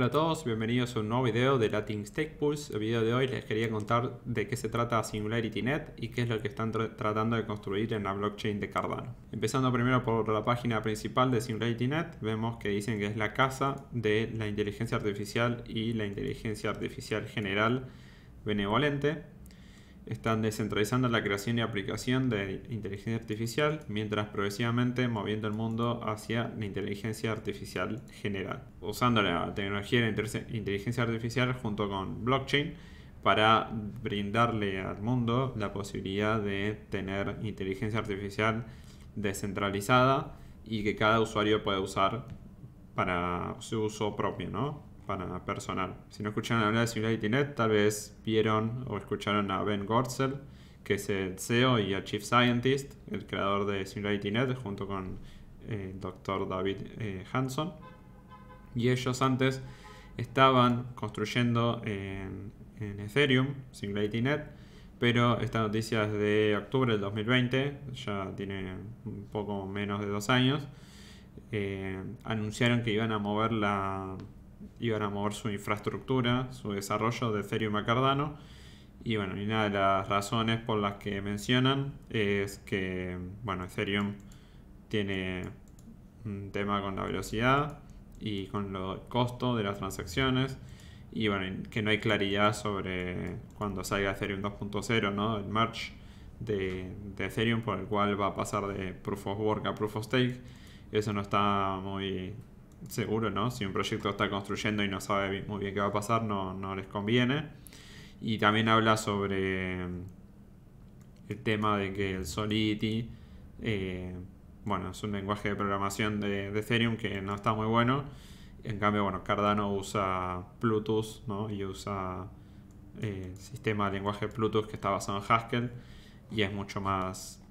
Hola a todos, bienvenidos a un nuevo video de Latin Stake Pulse. El video de hoy les quería contar de qué se trata SingularityNet y qué es lo que están tratando de construir en la blockchain de Cardano. Empezando primero por la página principal de SingularityNet, vemos que dicen que es la casa de la inteligencia artificial y la inteligencia artificial general benevolente están descentralizando la creación y aplicación de inteligencia artificial, mientras progresivamente moviendo el mundo hacia la inteligencia artificial general, usando la tecnología de inteligencia artificial junto con blockchain para brindarle al mundo la posibilidad de tener inteligencia artificial descentralizada y que cada usuario pueda usar para su uso propio, ¿no? para personal. Si no escucharon hablar de Singularity Net, tal vez vieron o escucharon a Ben Gortzel, que es el CEO y el Chief Scientist, el creador de Singularity Net, junto con eh, el doctor David eh, Hanson. Y ellos antes estaban construyendo en, Ethereum, Singularity Net, pero esta noticia es de octubre del 2020, ya tiene un poco menos de dos años. Eh, anunciaron que iban a mover la, iban a mover su infraestructura, su desarrollo de Ethereum a Cardano. Y bueno, y una de las razones por las que mencionan es que, bueno, Ethereum tiene un tema con la velocidad y con el costo de las transacciones. Y bueno, que no hay claridad sobre cuando salga Ethereum 2.0, ¿no? El merge de, de, Ethereum por el cual va a pasar de Proof of Work a Proof of Stake. Eso no está muy Seguro, ¿no? Si un proyecto está construyendo y no sabe muy bien qué va a pasar, no, les conviene. Y también habla sobre mm, el tema de que el Solidity, eh, bueno, es un lenguaje de programación de, Ethereum que no está muy bueno. En cambio, bueno, Cardano usa Plutus, ¿no? Y usa eh, el sistema de lenguaje Plutus que está basado en Haskell y es mucho más,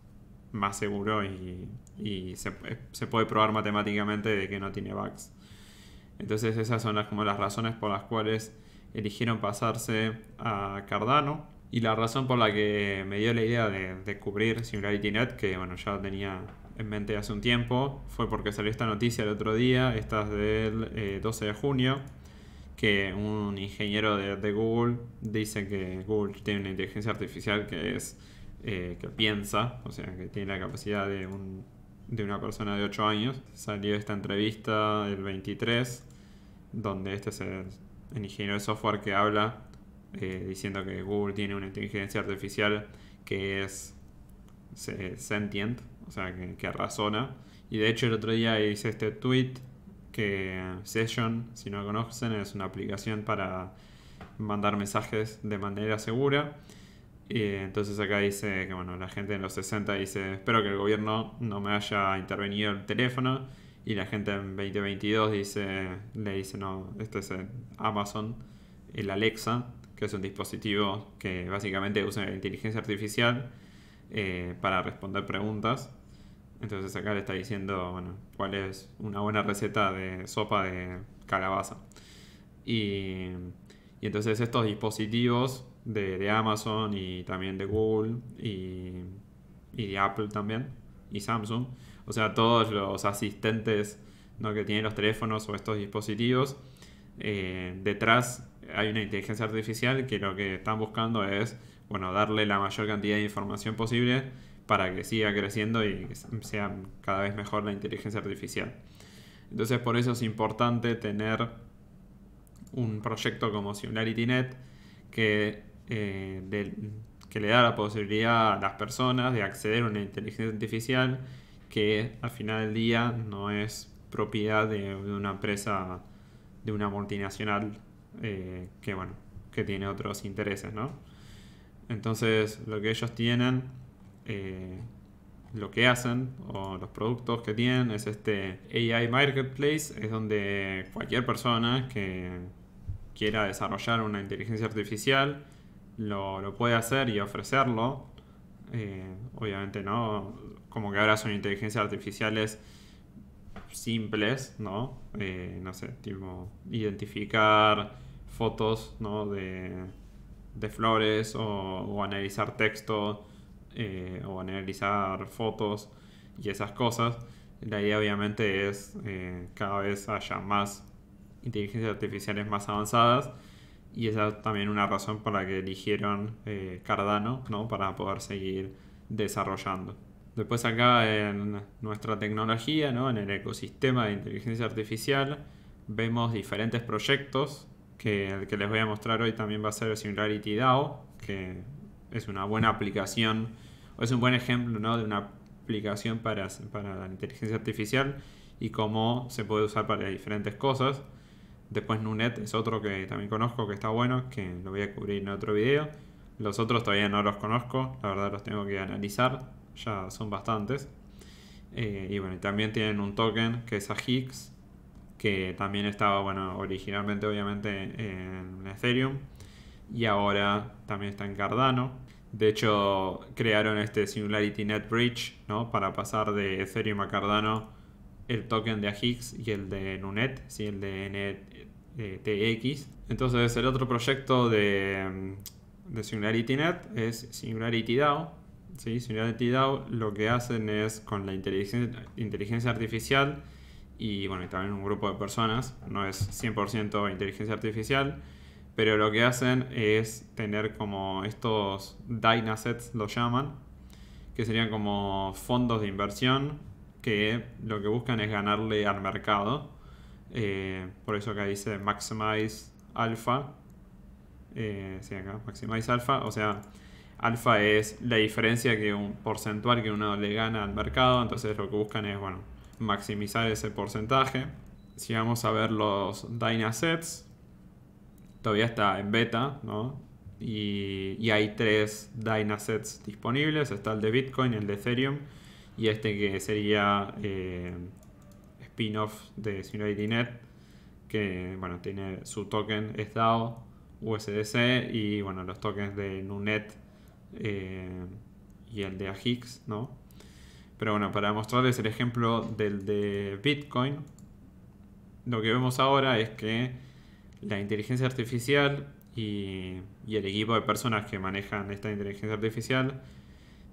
más seguro y y se, se, puede probar matemáticamente de que no tiene bugs. Entonces esas son las, como las razones por las cuales eligieron pasarse a Cardano y la razón por la que me dio la idea de, descubrir cubrir SingularityNet, que bueno, ya tenía en mente hace un tiempo, fue porque salió esta noticia el otro día, esta del 12 eh, de junio, que un ingeniero de, Google dice que Google tiene una inteligencia artificial que es eh, que piensa, o sea, que tiene la capacidad de un de una persona de 8 años. Salió esta entrevista del 23, donde este es el, ingeniero de software que habla eh, diciendo que Google tiene una inteligencia artificial que es sentient, o sea, que, razona. Y de hecho el otro día hice este tweet que Session, si no lo conocen, es una aplicación para mandar mensajes de manera segura. Y entonces acá dice que bueno, la gente en los 60 dice, espero que el gobierno no me haya intervenido el teléfono. Y la gente en 2022 dice, le dice, no, este es Amazon, el Alexa, que es un dispositivo que básicamente usa la inteligencia artificial eh, para responder preguntas. Entonces acá le está diciendo, bueno, cuál es una buena receta de sopa de calabaza. Y, y entonces estos dispositivos de, Amazon y también de Google y, de Apple también y Samsung. O sea, todos los asistentes que tienen los teléfonos o estos dispositivos, eh, detrás hay una inteligencia artificial que lo que están buscando es bueno, darle la mayor cantidad de información posible para que siga creciendo y que sea cada vez mejor la inteligencia artificial. Entonces por eso es importante tener un proyecto como Simularity.net que eh, que le da la posibilidad a las personas de acceder a una inteligencia artificial que al final del día no es propiedad de, una empresa, de una multinacional eh, que, bueno, que tiene otros intereses, ¿no? Entonces, lo que ellos tienen, eh, lo que hacen o los productos que tienen es este AI Marketplace, es donde cualquier persona que quiera desarrollar una inteligencia artificial, lo, puede hacer y ofrecerlo. Eh, obviamente, ¿no? Como que ahora son inteligencias artificiales simples, ¿no? Eh, no sé, tipo identificar fotos, ¿no? De, flores o, analizar texto eh, o analizar fotos y esas cosas. La idea obviamente es cada vez haya más inteligencias artificiales más avanzadas y esa también una razón por la que eligieron eh, Cardano, ¿no? Para poder seguir desarrollando. Después acá en nuestra tecnología, ¿no? En el ecosistema de inteligencia artificial, vemos diferentes proyectos, que el que les voy a mostrar hoy también va a ser Singularity DAO, que es una buena aplicación, o es un buen ejemplo, ¿no? De una aplicación para, para la inteligencia artificial y cómo se puede usar para diferentes cosas. Después Nunet es otro que también conozco, que está bueno, que lo voy a cubrir en otro video. Los otros todavía no los conozco, la verdad los tengo que analizar, ya son bastantes. Eh, y bueno, también tienen un token que es AJIX, que también estaba, bueno, originalmente obviamente en Ethereum y ahora también está en Cardano. De hecho, crearon este Singularity Net Bridge, ¿no? Para pasar de Ethereum a Cardano el token de AJIX y el de NUNET, ¿sí? el de NTX. E Entonces el otro proyecto de, mm, de SingularityNet es SingularityDAO. ¿sí? SingularityDAO lo que hacen es con la inteligencia, artificial y bueno, también un grupo de personas, no es 100% inteligencia artificial, pero lo que hacen es tener como estos dynasets, lo llaman, que serían como fondos de inversión que lo que buscan es ganarle al mercado. Eh, por eso acá dice maximize alpha eh, acá, maximize alpha, O sea, alpha es la diferencia que un porcentual que uno le gana al mercado. Entonces lo que buscan es, bueno, maximizar ese porcentaje. Si vamos a ver los Dynasets, todavía está en beta, ¿no? Y, y hay tres Dynasets disponibles. Está el de Bitcoin, el de Ethereum y este que sería eh, spin-off de Sinoidinet que bueno, tiene su token SDAO, USDC y bueno, los tokens de Nunet eh, y el de Ajix ¿no? Pero bueno, para mostrarles el ejemplo del de Bitcoin, lo que vemos ahora es que la inteligencia artificial y el equipo de personas que manejan esta inteligencia artificial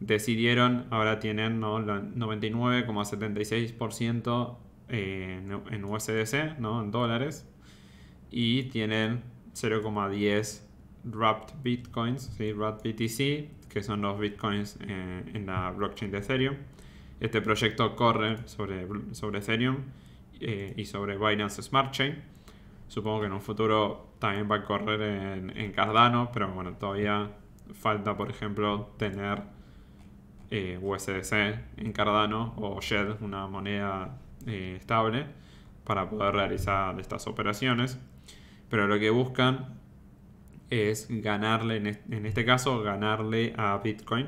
decidieron, ahora tienen ¿no? 99,76% eh, en USDC, en dólares, y tienen 0,10 wrapped bitcoins, wrapped BTC, que son los bitcoins eh, en la blockchain de Ethereum. Este proyecto corre sobre, sobre Ethereum eh, y sobre Binance Smart Chain. Supongo que en un futuro también va a correr en, en Cardano, pero bueno, todavía falta, por ejemplo, tener eh, USDC en Cardano o SHED, una moneda eh, estable, para poder realizar estas operaciones. Pero lo que buscan es ganarle, en este caso, ganarle a Bitcoin.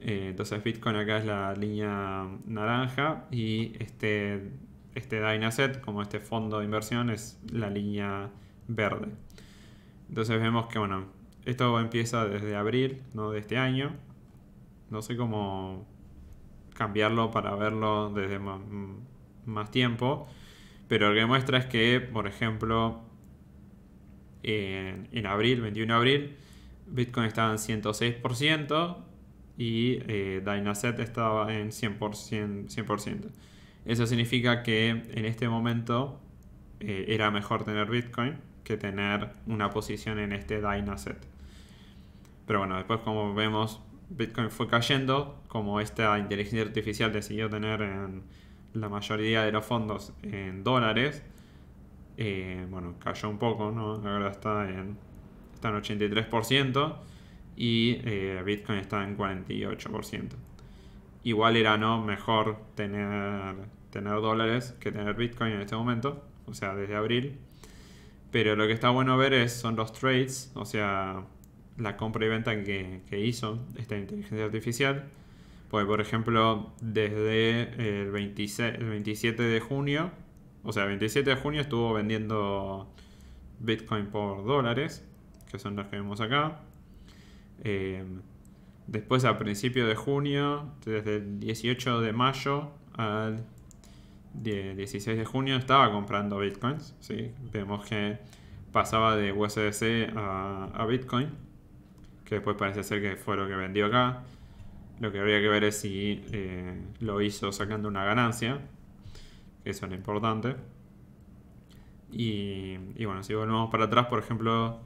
Eh, entonces Bitcoin acá es la línea naranja y este, este Dynaset, como este fondo de inversión, es la línea verde. Entonces vemos que, bueno, esto empieza desde abril ¿no? de este año no sé cómo cambiarlo para verlo desde más, tiempo. Pero lo que muestra es que, por ejemplo, en, abril, 21 de abril, Bitcoin estaba en 106% y eh, Dynaset estaba en 100%, Eso significa que en este momento eh, era mejor tener Bitcoin que tener una posición en este Dynaset. Pero bueno, después como vemos Bitcoin fue cayendo, como esta inteligencia artificial decidió tener en la mayoría de los fondos en dólares, eh, bueno, cayó un poco, ¿no? Ahora está en, 83% y eh, Bitcoin está en 48%. Igual era, ¿no? Mejor tener, tener dólares que tener Bitcoin en este momento, o sea, desde abril. Pero lo que está bueno ver es, son los trades, o sea, la compra y venta que, hizo esta inteligencia artificial. Pues, por ejemplo, desde el, 27 de junio, o sea, el 27 de junio estuvo vendiendo Bitcoin por dólares, que son los que vemos acá. Em, después, a principio de junio, desde el 18 de mayo al 16 de junio, estaba comprando Bitcoins. ¿sí? Vemos que pasaba de USDC a, a Bitcoin que después parece ser que fue lo que vendió acá. Lo que habría que ver es si eh, lo hizo sacando una ganancia, que eso es lo importante. Y, y, bueno, si volvemos para atrás, por ejemplo,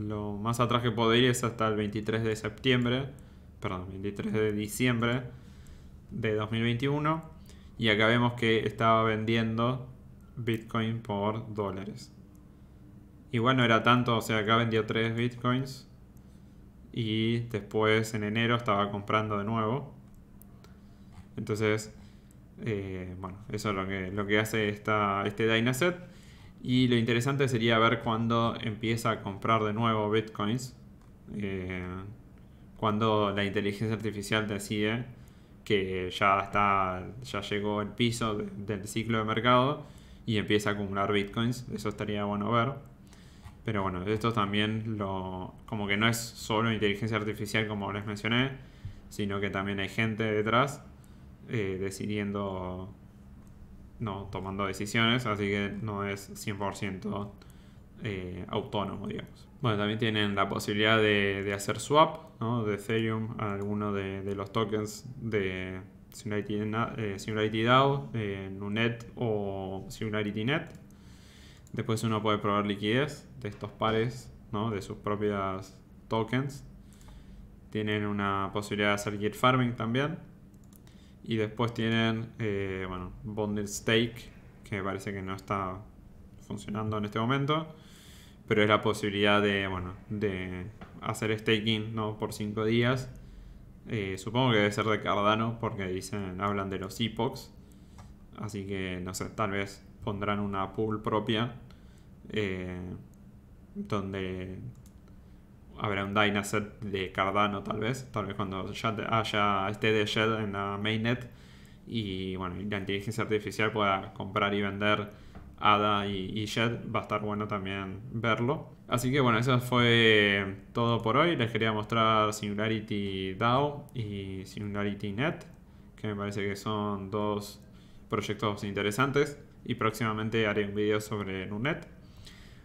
lo más atrás que puedo ir es hasta el 23 de septiembre, perdón, 23 de diciembre de 2021. Y acá vemos que estaba vendiendo Bitcoin por dólares. Igual no era tanto, o sea, acá vendió 3 Bitcoins y después en enero estaba comprando de nuevo. Entonces, eh, bueno, eso es lo que, lo que hace esta, este Dynaset. Y lo interesante sería ver cuándo empieza a comprar de nuevo bitcoins. Eh, cuando la inteligencia artificial decide que ya, está, ya llegó el piso del ciclo de mercado y empieza a acumular bitcoins. Eso estaría bueno ver. Pero bueno, esto también lo. como que no es solo inteligencia artificial, como les mencioné, sino que también hay gente detrás eh, decidiendo. no, tomando decisiones, así que no es 100% eh, autónomo, digamos. Bueno, también tienen la posibilidad de, de hacer swap ¿no? de Ethereum a alguno de, de los tokens de Singularity, eh, DAO, eh, Nunet o SingularityNet Después uno puede probar liquidez de estos pares, ¿no? de sus propias tokens. Tienen una posibilidad de hacer git farming también. Y después tienen, eh, bueno, bonded stake, que parece que no está funcionando en este momento. Pero es la posibilidad de, bueno, de hacer staking ¿no? por 5 días. Eh, supongo que debe ser de Cardano porque dicen, hablan de los epochs. Así que no sé, tal vez pondrán una pool propia eh, donde habrá un dynaset de Cardano tal vez, tal vez cuando ya haya esté de Shed en la mainnet y bueno, la inteligencia artificial pueda comprar y vender ADA y, y Shed, va a estar bueno también verlo. Así que bueno, eso fue todo por hoy. Les quería mostrar Singularity DAO y Singularity Net, que me parece que son dos proyectos interesantes y próximamente haré un video sobre Nunet.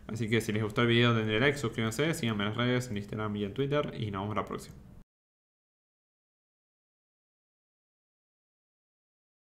Así que si les gustó el video denle like, suscríbanse, síganme en las redes, en Instagram y en Twitter y nos vemos la próxima.